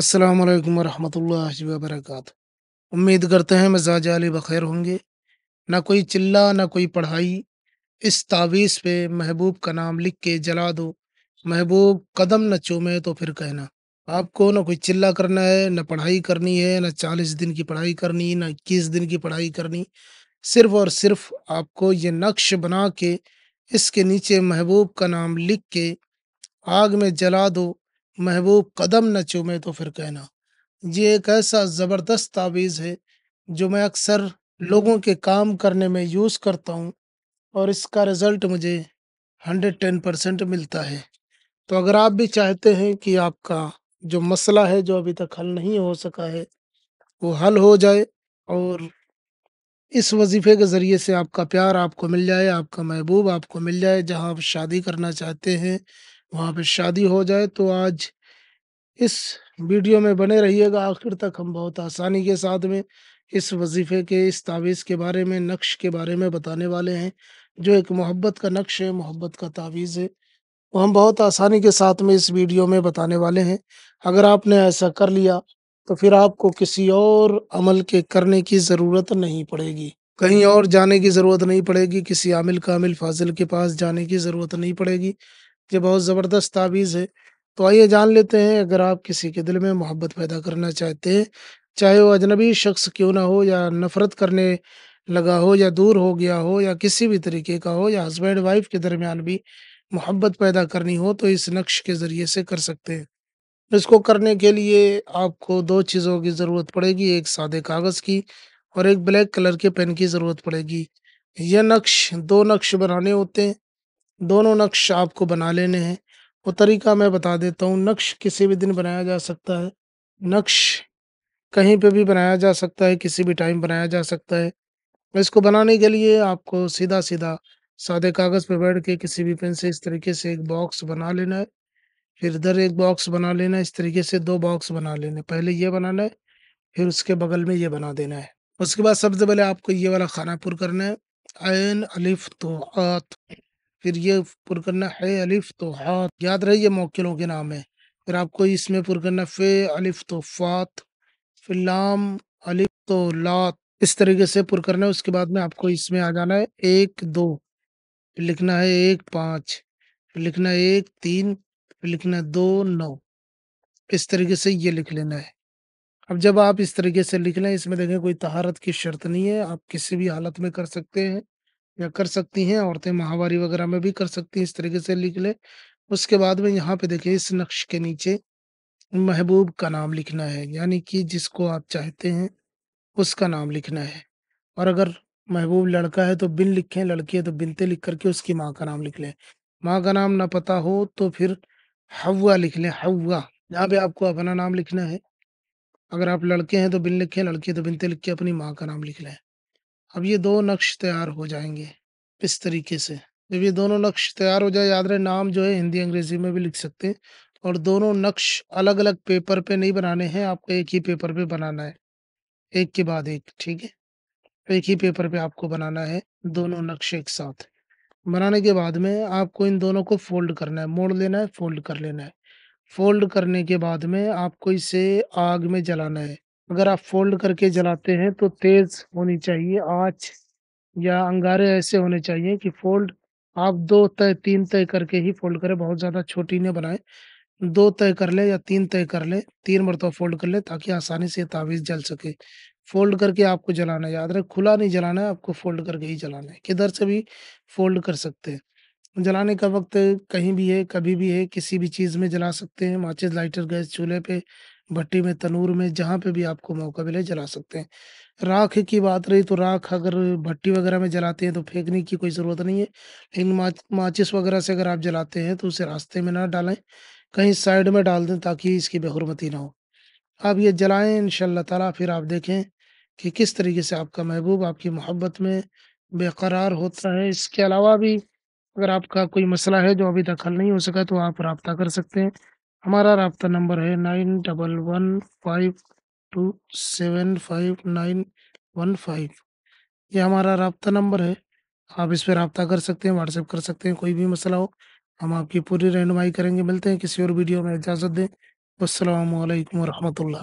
अस्सलाम वालेकुम रहमतुल्लाहि व बरकात उम्मीद करते हैं मिजाज आली बखैर होंगे ना कोई चिल्ला ना कोई पढ़ाई इस तावीज़ पे महबूब का नाम लिख के जला दो महबूब कदम न चूमे तो फिर कहना आपको ना कोई चिल्ला करना है ना पढ़ाई करनी है ना चालीस दिन की पढ़ाई करनी ना इक्कीस दिन की पढ़ाई करनी सिर्फ और सिर्फ आपको ये नक्श बना के इसके नीचे महबूब का नाम लिख के आग में जला दो महबूब कदम न चूमे तो फिर कहना ये एक ऐसा ज़बरदस्त तावीज़ है जो मैं अक्सर लोगों के काम करने में यूज़ करता हूँ और इसका रिज़ल्ट मुझे हंड्रेड टेन परसेंट मिलता है तो अगर आप भी चाहते हैं कि आपका जो मसला है जो अभी तक हल नहीं हो सका है वो हल हो जाए और इस वजीफ़े के ज़रिए से आपका प्यार आपको मिल जाए आपका महबूब आपको मिल जाए जहाँ आप शादी करना चाहते हैं वहाँ पे शादी हो जाए तो आज इस वीडियो में बने रहिएगा आखिर तक हम बहुत आसानी के साथ में इस वजीफ़े के इस तावीज़ के बारे में नक्श के बारे में बताने वाले हैं जो एक मोहब्बत का नक्श है मोहब्बत का तावीज़ है वो हम बहुत आसानी के साथ में इस वीडियो में बताने वाले हैं अगर आपने ऐसा कर लिया तो फिर आपको किसी और अमल के करने की ज़रूरत नहीं पड़ेगी कहीं और जाने की ज़रूरत नहीं पड़ेगी किसी आमिल कामिल फाजिल के पास जाने की ज़रूरत नहीं पड़ेगी ये बहुत ज़बरदस्त ताबीज़ है। तो आइए जान लेते हैं अगर आप किसी के दिल में मोहब्बत पैदा करना चाहते हैं, चाहे वो अजनबी शख़्स क्यों ना हो या नफ़रत करने लगा हो या दूर हो गया हो या किसी भी तरीके का हो या हस्बैंड वाइफ़ के दरमियान भी मोहब्बत पैदा करनी हो तो इस नक़्श के ज़रिए से कर सकते हैं। इसको करने के लिए आपको दो चीज़ों की ज़रूरत पड़ेगी, एक सादे कागज़ की और एक ब्लैक कलर के पेन की ज़रूरत पड़ेगी। यह नक़्श दो नक़्श बनाने होते हैं। दोनों नक्श आपको बना लेने हैं वो तरीका मैं बता देता हूँ नक्श किसी भी दिन बनाया जा सकता है नक्श कहीं पे भी बनाया जा सकता है किसी भी टाइम बनाया जा सकता है इसको बनाने के लिए आपको सीधा सीधा सादे कागज़ पर बैठ के किसी भी पेन से इस तरीके से एक बॉक्स बना लेना है फिर इधर एक बॉक्स बना लेना है इस तरीके से दो बॉक्स बना लेना पहले ये बनाना है फिर उसके बगल में ये बना देना है उसके बाद सबसे पहले आपको ये वाला खाना पुर करना है आयन अलिफ तो फिर ये पुर करना है अलिफ तो हाथ याद रहे ये मोकिलों के नाम है फिर आपको इसमें पुर करना फे अलिफ तो फात फिर लाम अलिफ तो लात इस तरीके से पुर करना है उसके बाद में आपको इसमें आ जाना है एक दो फिर लिखना है एक पाँच फिर लिखना है एक तीन फिर लिखना है दो नौ इस तरीके से ये लिख लेना है अब जब आप इस तरीके से लिख लें इसमें देखें कोई तहारत की शर्त नहीं है आप किसी भी हालत में कर सकते हैं या कर सकती हैं औरतें माहवारी वगैरह में भी कर सकती हैं इस तरीके से लिख लें। उसके बाद में यहाँ पे देखिए इस नक्श के नीचे महबूब का नाम लिखना है यानी कि जिसको आप चाहते हैं उसका नाम लिखना है और अगर महबूब लड़का है तो बिन लिखें लड़की है तो बिनते लिख करके उसकी माँ का नाम लिख लें माँ का नाम ना पता हो तो फिर हवा लिख लें हवा यहाँ पे आपको अपना नाम लिखना है अगर आप लड़के हैं तो बिन लिखें लड़की है तो बिनते लिख के अपनी माँ का नाम लिख लें अब ये दो नक्श तैयार हो जाएंगे इस तरीके से जब ये दोनों नक्श तैयार हो जाए याद रहे नाम जो है हिंदी अंग्रेजी में भी लिख सकते हैं और दोनों नक्श अलग अलग पेपर पे नहीं बनाने हैं आपको एक ही पेपर पे बनाना है एक के बाद एक ठीक है एक ही पेपर पे आपको बनाना है दोनों नक्श एक साथ बनाने के बाद में आपको इन दोनों को फोल्ड करना है मोड़ लेना है फोल्ड कर लेना है फोल्ड करने के बाद में आपको इसे आग में जलाना है अगर आप फोल्ड करके जलाते हैं तो तेज़ होनी चाहिए आँच या अंगारे ऐसे होने चाहिए कि फोल्ड आप दो तय तीन तय करके ही फोल्ड करें बहुत ज़्यादा छोटी न बनाए दो तय कर लें या तीन तय कर लें तीन मरतबा फोल्ड कर लें ताकि आसानी से तावीज़ जल सके फोल्ड करके आपको जलाना है याद रहे खुला नहीं जलाना है आपको फोल्ड करके ही जलाना है किधर से भी फोल्ड कर सकते हैं जलाने का वक्त कहीं भी है कभी भी है किसी भी चीज़ में जला सकते हैं माचिस लाइटर गैस चूल्हे पे भट्टी में तनूर में जहाँ पे भी आपको मौका मिले जला सकते हैं राख की बात रही तो राख अगर भट्टी वगैरह में जलाते हैं तो फेंकने की कोई ज़रूरत नहीं है लेकिन माचिस वगैरह से अगर आप जलाते हैं तो उसे रास्ते में ना डालें कहीं साइड में डाल दें ताकि इसकी बेहरमती ना हो आप ये जलाएं इन ताला फिर आप देखें कि किस तरीके से आपका महबूब आपकी मोहब्बत में बेकरार होता है इसके अलावा भी अगर आपका कोई मसला है जो अभी तक हल नहीं हो सका तो आप रबता कर सकते हैं हमारा रबता नंबर है nine double one five two seven five nine one five ये हमारा रबता नंबर है आप इस पर रबता कर सकते हैं व्हाट्सएप कर सकते हैं कोई भी मसला हो हम आपकी पूरी रहनुमाई करेंगे मिलते हैं किसी और वीडियो में इजाज़त दें असल वरहमल